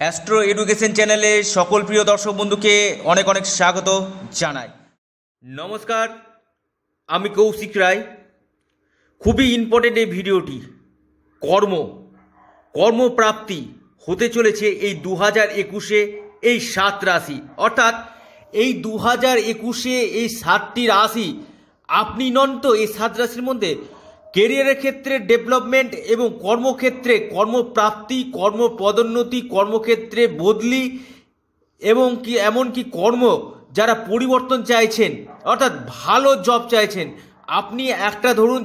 astro education চ্যানেলে সকল প্রিয় দর্শক বন্ধুকে অনেক অনেক স্বাগত জানাই নমস্কার আমি কৌশিক রায় খুবই ইম্পর্টেন্ট এই ভিডিওটি কর্ম কর্মপ্রাপ্তি হতে চলেছে এই দু হাজার একুশে এই সাত রাশি অর্থাৎ এই দু হাজার একুশে এই সাতটি রাশি আপনি নন তো এই সাত রাশির মধ্যে কেরিয়ারের ক্ষেত্রে ডেভেলপমেন্ট এবং কর্মক্ষেত্রে কর্মপ্রাপ্তি কর্মপদোন্নতি কর্মক্ষেত্রে বদলি এবং কি এমনকি কর্ম যারা পরিবর্তন চাইছেন অর্থাৎ ভালো জব চাইছেন আপনি একটা ধরুন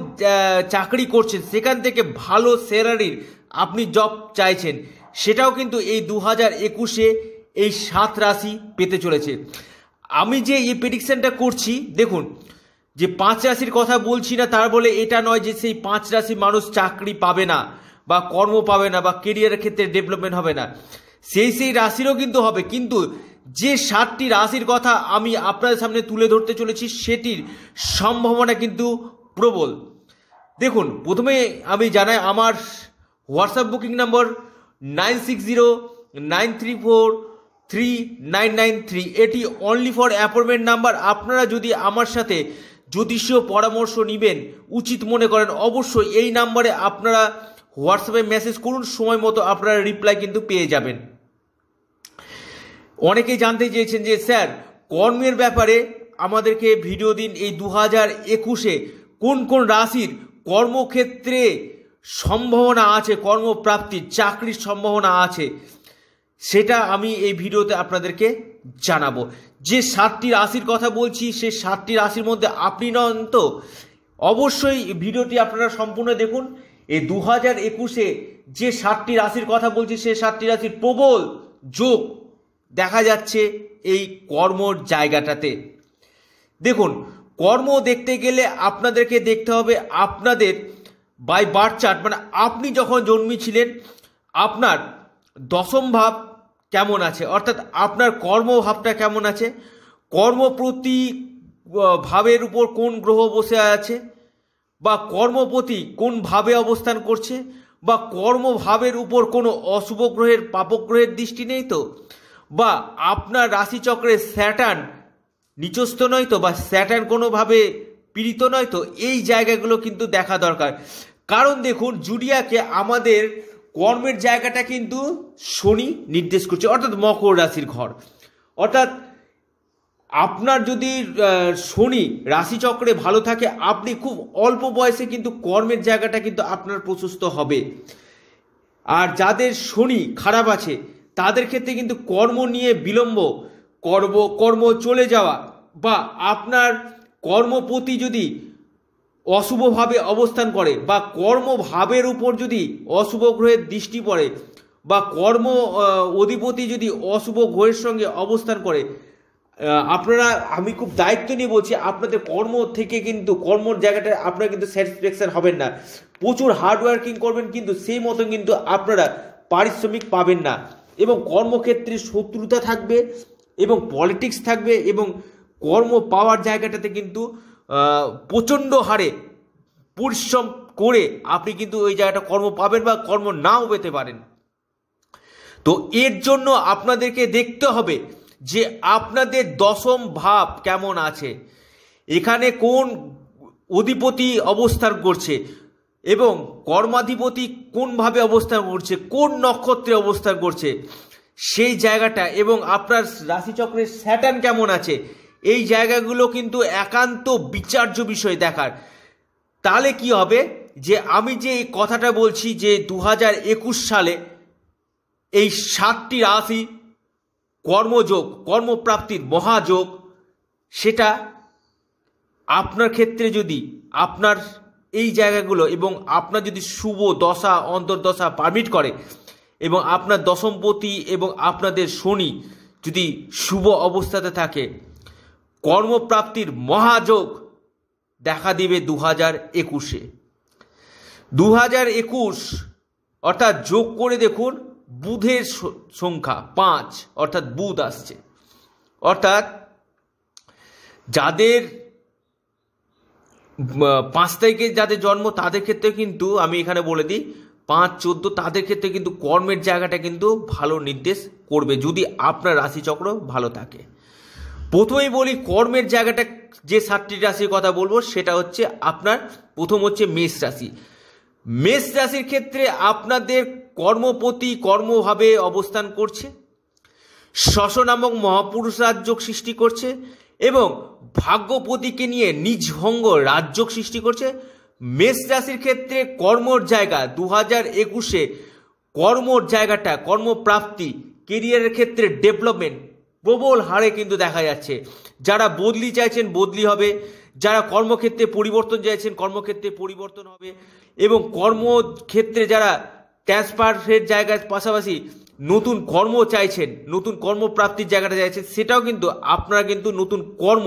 চাকরি করছেন সেখান থেকে ভালো স্যালারির আপনি জব চাইছেন সেটাও কিন্তু এই দু হাজার একুশে এই সাত রাশি পেতে চলেছে আমি যে এই প্রেডিকশানটা করছি দেখুন যে পাঁচ রাশির কথা বলছি না তার বলে এটা নয় যে সেই পাঁচ রাশি মানুষ চাকরি পাবে না বা কর্ম পাবে না বা কেরিয়ারের ক্ষেত্রে ডেভেলপমেন্ট হবে না সেই সেই রাশিরও কিন্তু হবে কিন্তু যে সাতটি রাশির কথা আমি আপনাদের সামনে তুলে ধরতে চলেছি সেটির সম্ভাবনা কিন্তু প্রবল দেখুন প্রথমে আমি জানাই আমার WhatsApp booking number nine six zero nine three four three nine nine three এটি অনলি ফর অ্যাপয়েন্টমেন্ট নাম্বার আপনারা যদি আমার সাথে জ্যোতিষীয় পরামর্শ নেবেন উচিত মনে করেন অবশ্যই এই নাম্বারে আপনারা হোয়াটসঅ্যাপে মেসেজ করুন সময় মতো আপনারা রিপ্লাই কিন্তু পেয়ে যাবেন অনেকেই জানতে চেয়েছেন যে স্যার কর্মের ব্যাপারে আমাদেরকে ভিডিও দিন এই দু হাজার একুশে কোন কোন রাশির কর্মক্ষেত্রে সম্ভাবনা আছে কর্মপ্রাপ্তির চাকরির সম্ভাবনা আছে সেটা আমি এই ভিডিওতে আপনাদেরকে জানাবো যে সাতটি রাশির কথা বলছি সে সাতটি রাশির মধ্যে আপনি নন তো অবশ্যই ভিডিওটি আপনারা সম্পূর্ণ দেখুন এই দু হাজার একুশে যে সাতটি রাশির কথা বলছি সে সাতটি রাশির প্রবল যোগ দেখা যাচ্ছে এই কর্মর জায়গাটাতে দেখুন কর্ম দেখতে গেলে আপনাদেরকে দেখতে হবে আপনাদের বাই বার্থ চার্ট মানে আপনি যখন জন্মেছিলেন আপনার দশম ভাব কেমন আছে অর্থাৎ আপনার কর্মভাবটা কেমন আছে কর্মপ্রতি ভাবের উপর কোন গ্রহ বসে আছে বা কর্মপ্রতি কোন ভাবে অবস্থান করছে বা কর্মভাবের উপর কোনো অশুভ গ্রহের পাপগ্রহের দৃষ্টি নেই তো বা আপনার রাশিচক্রে স্যাটার্ন নিচস্থ নয় তো বা স্যাটার্ন কোনোভাবে পীড়িত নয় তো এই জায়গাগুলো কিন্তু দেখা দরকার কারণ দেখুন জুডিয়াকে আমাদের কর্মের জায়গাটা কিন্তু শনি নির্দেশ করছে অর্থাৎ মকর রাশির ঘর অর্থাৎ আপনার যদি শনি রাশিচক্রে ভালো থাকে আপনি খুব অল্প বয়সে কিন্তু কর্মের জায়গাটা কিন্তু আপনার প্রশস্ত হবে আর যাদের শনি খারাপ আছে তাদের ক্ষেত্রে কিন্তু কর্ম নিয়ে বিলম্ব কর্ম কর্ম চলে যাওয়া বা আপনার কর্মপতি যদি অশুভভাবে অবস্থান করে বা কর্মভাবের উপর যদি অশুভ গ্রহের দৃষ্টি পড়ে বা কর্ম অধিপতি যদি অশুভ গ্রহের সঙ্গে অবস্থান করে আপনারা আমি খুব দায়িত্ব নিয়ে বলছি আপনাদের কর্ম থেকে কিন্তু কর্মর জায়গাটা আপনারা কিন্তু স্যাটিসফ্যাকশান হবেন না প্রচুর হার্ডওয়ার্কিং করবেন কিন্তু সেই মতন কিন্তু আপনারা পারিশ্রমিক পাবেন না এবং কর্মক্ষেত্রে শত্রুতা থাকবে এবং পলিটিক্স থাকবে এবং কর্ম পাওয়ার জায়গাটাতে কিন্তু প্রচণ্ড হারে পরিশ্রম করে আপনি কিন্তু ওই জায়গাটা কর্ম পাবেন বা কর্ম নাও পেতে পারেন তো এর জন্য আপনাদেরকে দেখতে হবে যে আপনাদের দশম ভাব কেমন আছে এখানে কোন অধিপতি অবস্থান করছে এবং কর্মাধিপতি কোনভাবে অবস্থান করছে কোন নক্ষত্রে অবস্থান করছে সেই জায়গাটা এবং আপনার রাশিচক্রের স্যাটার্ন কেমন আছে এই জায়গাগুলো কিন্তু একান্ত বিচার্য বিষয় দেখার তাহলে কি হবে যে আমি যে এই কথাটা বলছি যে দু সালে এই সাতটি রাশি কর্মযোগ কর্মপ্রাপ্তির মহাযোগ সেটা আপনার ক্ষেত্রে যদি আপনার এই জায়গাগুলো এবং আপনার যদি শুভ দশা অন্তর্দশা পারমিট করে এবং আপনার দশমপতি এবং আপনাদের শনি যদি শুভ অবস্থাতে থাকে কর্মপ্রাপ্তির মহাযোগ দেখা দিবে দু হাজার একুশে দু হাজার একুশ অর্থাৎ যোগ করে দেখুন বুধের সংখ্যা পাঁচ অর্থাৎ বুধ আসছে অর্থাৎ যাদের পাঁচ তারিখে যাদের জন্ম তাদের ক্ষেত্রে কিন্তু আমি এখানে বলে দিই পাঁচ চোদ্দ তাদের ক্ষেত্রে কিন্তু কর্মের জায়গাটা কিন্তু ভালো নির্দেশ করবে যদি আপনার রাশিচক্র ভালো থাকে প্রথমেই বলি কর্মের জায়গাটা যে সাতটি রাশির কথা বলবো সেটা হচ্ছে আপনার প্রথম হচ্ছে মেষ রাশি মেষ রাশির ক্ষেত্রে আপনাদের কর্মপতি কর্মভাবে অবস্থান করছে শশ নামক মহাপুরুষ রাজযোগ সৃষ্টি করছে এবং ভাগ্যপতিকে নিয়ে নিজভঙ্গ রাজযোগ সৃষ্টি করছে মেষ রাশির ক্ষেত্রে কর্মর জায়গা দু হাজার একুশে কর্মর জায়গাটা কর্মপ্রাপ্তি কেরিয়ারের ক্ষেত্রে ডেভেলপমেন্ট প্রবল হারে কিন্তু দেখা যাচ্ছে যারা বদলি চাইছেন বদলি হবে যারা কর্মক্ষেত্রে পরিবর্তন চাইছেন কর্মক্ষেত্রে পরিবর্তন হবে এবং কর্মক্ষেত্রে যারা ট্রান্সফারের জায়গার পাশাপাশি নতুন কর্ম চাইছেন নতুন কর্মপ্রাপ্তির জায়গাটা চাইছেন সেটাও কিন্তু আপনারা কিন্তু নতুন কর্ম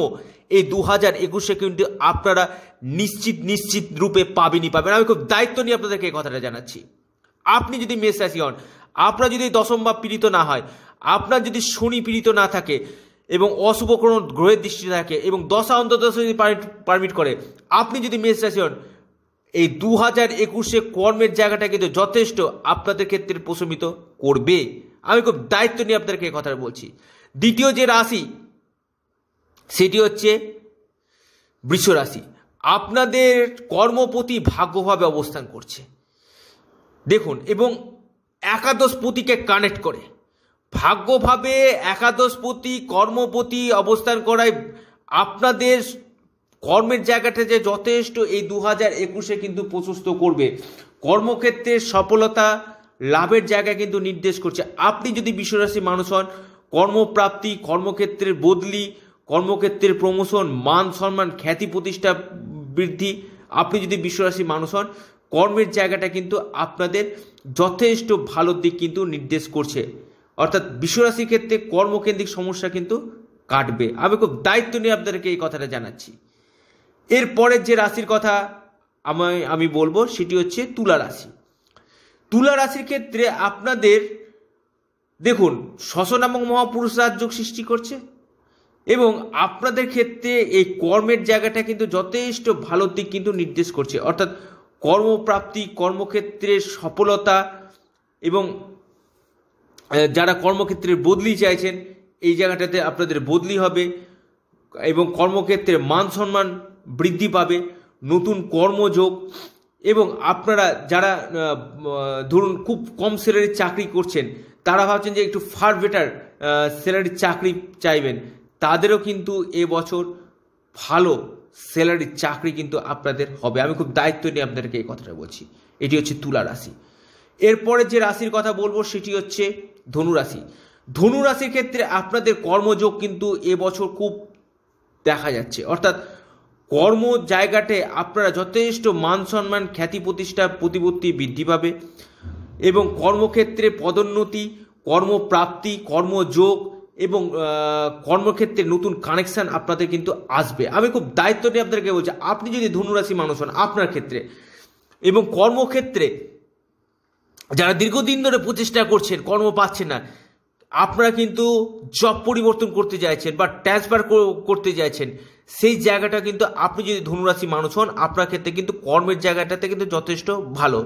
এই দু হাজার একুশে কিন্তু আপনারা নিশ্চিত নিশ্চিত রূপে পাবেনই পাবেন আমি খুব দায়িত্ব নিয়ে আপনাদেরকে এই কথাটা জানাচ্ছি আপনি যদি মেষ হন আপনারা যদি দশম বা পীড়িত না হয় আপনার যদি শনি পীড়িত না থাকে এবং অশুভ কোনো গ্রহের দৃষ্টি থাকে এবং দশা অন্তর্দশা যদি পারমিট করে আপনি যদি মেষ রাশি হন এই দু হাজার একুশে কর্মের জায়গাটা কিন্তু যথেষ্ট আপনাদের ক্ষেত্রে প্রশমিত করবে আমি খুব দায়িত্ব নিয়ে আপনাদেরকে কথা বলছি দ্বিতীয় যে রাশি সেটি হচ্ছে বৃষ রাশি আপনাদের কর্মপতি ভাগ্যভাবে অবস্থান করছে দেখুন এবং একাদশ পুঁতিকে কানেক্ট করে ভাগ্যভাবে একাদশপতি কর্মপতি অবস্থান করায় আপনাদের কর্মের জায়গাটা যে যথেষ্ট এই দু হাজার একুশে কিন্তু প্রশস্ত করবে কর্মক্ষেত্রে সফলতা লাভের জায়গা কিন্তু নির্দেশ করছে আপনি যদি বিশ্বরাশি মানুষ হন কর্মপ্রাপ্তি কর্মক্ষেত্রের বদলি কর্মক্ষেত্রের প্রমোশন মান সম্মান খ্যাতি প্রতিষ্ঠা বৃদ্ধি আপনি যদি বিশ্বরাশি মানুষ হন কর্মের জায়গাটা কিন্তু আপনাদের যথেষ্ট ভালো দিক কিন্তু নির্দেশ করছে অর্থাৎ বিশ্বরাশির ক্ষেত্রে কর্মকেন্দ্রিক সমস্যা কিন্তু কাটবে আমি খুব দায়িত্ব নিয়ে আপনাদেরকে এই কথাটা জানাচ্ছি এরপরের যে রাশির কথা আমি আমি বলবো সেটি হচ্ছে তুলা রাশি তুলা রাশির ক্ষেত্রে আপনাদের দেখুন এবং মহাপুরুষ রাজযোগ সৃষ্টি করছে এবং আপনাদের ক্ষেত্রে এই কর্মের জায়গাটা কিন্তু যথেষ্ট ভালো দিক কিন্তু নির্দেশ করছে অর্থাৎ কর্মপ্রাপ্তি কর্মক্ষেত্রের সফলতা এবং যারা কর্মক্ষেত্রে বদলি চাইছেন এই জায়গাটাতে আপনাদের বদলি হবে এবং কর্মক্ষেত্রে মান সম্মান বৃদ্ধি পাবে নতুন কর্মযোগ এবং আপনারা যারা ধরুন খুব কম স্যালারির চাকরি করছেন তারা ভাবছেন যে একটু ফার বেটার স্যালারির চাকরি চাইবেন তাদেরও কিন্তু এবছর ভালো স্যালারির চাকরি কিন্তু আপনাদের হবে আমি খুব দায়িত্ব নিয়ে আপনাদেরকে এই কথাটা বলছি এটি হচ্ছে তুলা রাশি এরপরে যে রাশির কথা বলবো সেটি হচ্ছে ধনুরাশি ধনুরাশির ক্ষেত্রে আপনাদের কর্মযোগ কিন্তু এবছর খুব দেখা যাচ্ছে অর্থাৎ কর্ম জায়গাটে আপনারা যথেষ্ট মান সম্মান খ্যাতি প্রতিষ্ঠা প্রতিপত্তি বৃদ্ধি পাবে এবং কর্মক্ষেত্রে পদোন্নতি কর্মপ্রাপ্তি কর্মযোগ এবং কর্মক্ষেত্রে নতুন কানেকশান আপনাদের কিন্তু আসবে আমি খুব দায়িত্ব নিয়ে আপনাদেরকে বলছি আপনি যদি ধনুরাশি মানুষ হন আপনার ক্ষেত্রে এবং কর্মক্ষেত্রে যারা দীর্ঘদিন ধরে প্রচেষ্টা করছেন কর্ম পাচ্ছেন না আপনারা কিন্তু জব পরিবর্তন করতে চাইছেন বা ট্রান্সফার করতে চাইছেন সেই জায়গাটা কিন্তু আপনি যদি ধনুরাশি মানুষ হন আপনার ক্ষেত্রে কিন্তু কর্মের জায়গাটাতে কিন্তু যথেষ্ট ভালো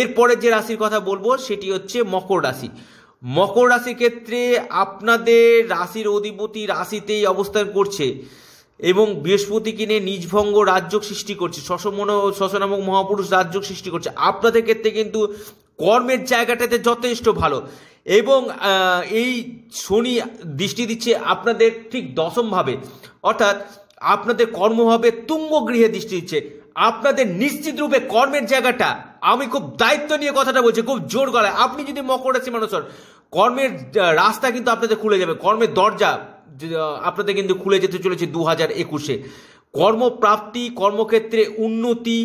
এরপরে যে রাশির কথা বলবো সেটি হচ্ছে মকর রাশি মকর রাশির ক্ষেত্রে আপনাদের রাশির অধিপতি রাশিতেই অবস্থান করছে এবং বৃহস্পতি কিনে নিজভঙ্গ রাজ্য সৃষ্টি করছে শশমন শশনামক মহাপুরুষ রাজ্য সৃষ্টি করছে আপনাদের ক্ষেত্রে কিন্তু কর্মের জায়গাটাতে যথেষ্ট ভালো এবং এই শনি দৃষ্টি দিচ্ছে আপনাদের ঠিক দশমভাবে অর্থাৎ আপনাদের কর্ম হবে তুঙ্গ গৃহে দৃষ্টি দিচ্ছে আপনাদের নিশ্চিত রূপে কর্মের জায়গাটা আমি খুব দায়িত্ব নিয়ে কথাটা বলছি খুব জোর গলায় আপনি যদি মকর রাশি মানুষ হন কর্মের রাস্তা কিন্তু আপনাদের খুলে যাবে কর্মের দরজা আপনাদের কিন্তু খুলে যেতে চলেছে দু হাজার একুশে কর্মপ্রাপ্তি কর্মক্ষেত্রে উন্নতি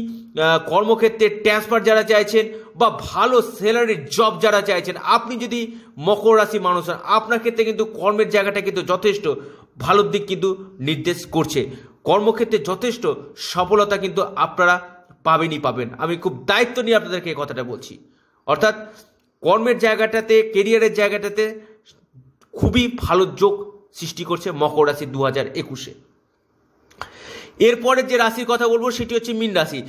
কর্মক্ষেত্রে ট্রান্সফার যারা চাইছেন বা ভালো স্যালারির জব যারা চাইছেন আপনি যদি মকর রাশি মানুষ হন আপনার ক্ষেত্রে কিন্তু কর্মের জায়গাটা কিন্তু যথেষ্ট ভালোর দিক কিন্তু নির্দেশ করছে কর্মক্ষেত্রে যথেষ্ট সফলতা কিন্তু আপনারা পাবেনই পাবেন আমি খুব দায়িত্ব নিয়ে আপনাদেরকে এই কথাটা বলছি অর্থাৎ কর্মের জায়গাটাতে কেরিয়ারের জায়গাটাতে খুবই ভালো যোগ সৃষ্টি করছে মকর রাশি দু হাজার একুশে এরপরে যে রাশির কথা বলবো সেটি হচ্ছে মীন রাশি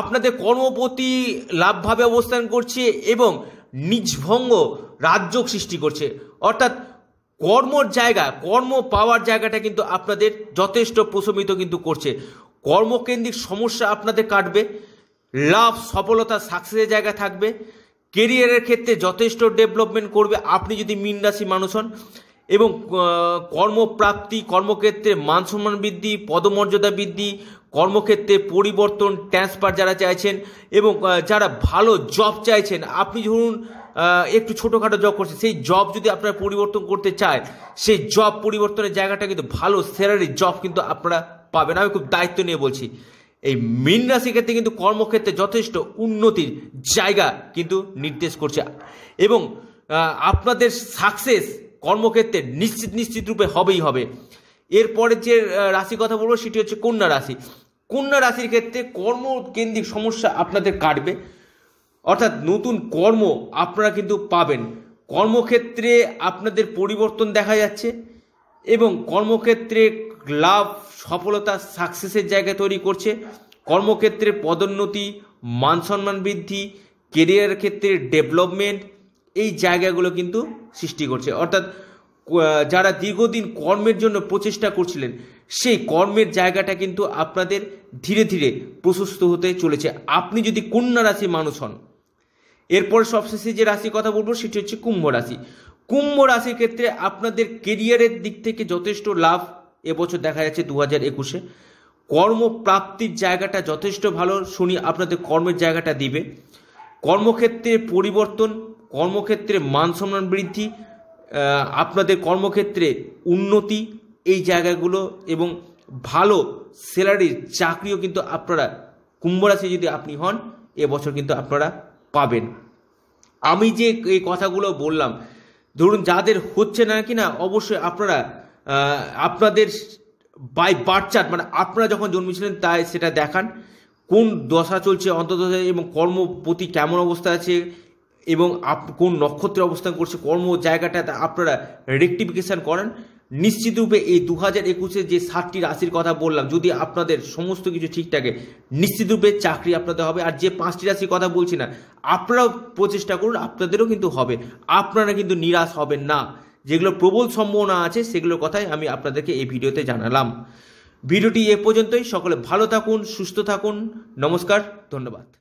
আপনাদের কর্মপতি লাভভাবে অবস্থান করছে এবং নিজভঙ্গ রাজ্য সৃষ্টি করছে অর্থাৎ কর্মর জায়গা কর্ম পাওয়ার জায়গাটা কিন্তু আপনাদের যথেষ্ট প্রশমিত কিন্তু করছে কর্মকেন্দ্রিক সমস্যা আপনাদের কাটবে লাভ সফলতা সাকসেসের জায়গা থাকবে কেরিয়ারের ক্ষেত্রে যথেষ্ট ডেভেলপমেন্ট করবে আপনি যদি মিন রাশি মানুষ হন এবং কর্মপ্রাপ্তি কর্মক্ষেত্রে মান সম্মান বৃদ্ধি পদমর্যাদা বৃদ্ধি কর্মক্ষেত্রে পরিবর্তন ট্রান্সফার যারা চাইছেন এবং যারা ভালো জব চাইছেন আপনি ধরুন একটু ছোটোখাটো জব করছেন সেই জব যদি আপনারা পরিবর্তন করতে চায় সেই জব পরিবর্তনের জায়গাটা কিন্তু ভালো স্যালারি জব কিন্তু আপনারা পাবেন আমি খুব দায়িত্ব নিয়ে বলছি এই মিন রাশি ক্ষেত্রে কিন্তু কর্মক্ষেত্রে যথেষ্ট উন্নতির জায়গা কিন্তু নির্দেশ করছে এবং আপনাদের সাকসেস কর্মক্ষেত্রে নিশ্চিত নিশ্চিত রূপে হবেই হবে এরপরে যে রাশি কথা বলবো সেটি হচ্ছে কন্যা রাশি কন্যা রাশির ক্ষেত্রে কর্মকেন্দ্রিক সমস্যা আপনাদের কাটবে অর্থাৎ নতুন কর্ম আপনারা কিন্তু পাবেন কর্মক্ষেত্রে আপনাদের পরিবর্তন দেখা যাচ্ছে এবং কর্মক্ষেত্রে লাভ সফলতা সাকসেসের জায়গা তৈরি করছে কর্মক্ষেত্রে পদোন্নতি মান সম্মান বৃদ্ধি কেরিয়ার ক্ষেত্রে ডেভেলপমেন্ট এই জায়গাগুলো কিন্তু সৃষ্টি করছে অর্থাৎ যারা দীর্ঘদিন কর্মের জন্য প্রচেষ্টা করছিলেন সেই কর্মের জায়গাটা কিন্তু আপনাদের ধীরে ধীরে প্রশস্ত হতে চলেছে আপনি যদি কন্যা রাশি মানুষ হন এরপরে সবশেষে যে রাশি কথা বলবো সেটি হচ্ছে কুম্ভ রাশি কুম্ভ রাশির ক্ষেত্রে আপনাদের কেরিয়ারের দিক থেকে যথেষ্ট লাভ এবছর দেখা যাচ্ছে দু হাজার একুশে কর্মপ্রাপ্তির জায়গাটা যথেষ্ট ভালো শুনি আপনাদের কর্মের জায়গাটা দিবে কর্মক্ষেত্রে পরিবর্তন কর্মক্ষেত্রে মান সম্মান বৃদ্ধি আপনাদের কর্মক্ষেত্রে উন্নতি এই জায়গাগুলো এবং ভালো স্যালারির চাকরিও কিন্তু আপনারা কুম্ভরাশি যদি আপনি হন এবছর কিন্তু আপনারা পাবেন আমি যে এই কথাগুলো বললাম ধরুন যাদের হচ্ছে না কি না অবশ্যই আপনারা আপনাদের বাই বার্থ চার্ট মানে আপনারা যখন জন্মেছিলেন তাই সেটা দেখান কোন দশা চলছে অন্তত এবং কর্ম প্রতি কেমন অবস্থা আছে এবং আপ কোন নক্ষত্রে অবস্থান করছে কর্ম জায়গাটাতে আপনারা রেকটিফিকেশান করেন নিশ্চিতরূপে এই দু হাজার একুশে যে সাতটি রাশির কথা বললাম যদি আপনাদের সমস্ত কিছু ঠিক থাকে নিশ্চিতরূপে চাকরি আপনাদের হবে আর যে পাঁচটি রাশির কথা বলছি না আপনারাও প্রচেষ্টা করুন আপনাদেরও কিন্তু হবে আপনারা কিন্তু নিরাশ হবেন না যেগুলো প্রবল সম্ভাবনা আছে সেগুলোর কথাই আমি আপনাদেরকে এই ভিডিওতে জানালাম ভিডিওটি এ পর্যন্তই সকলে ভালো থাকুন সুস্থ থাকুন নমস্কার ধন্যবাদ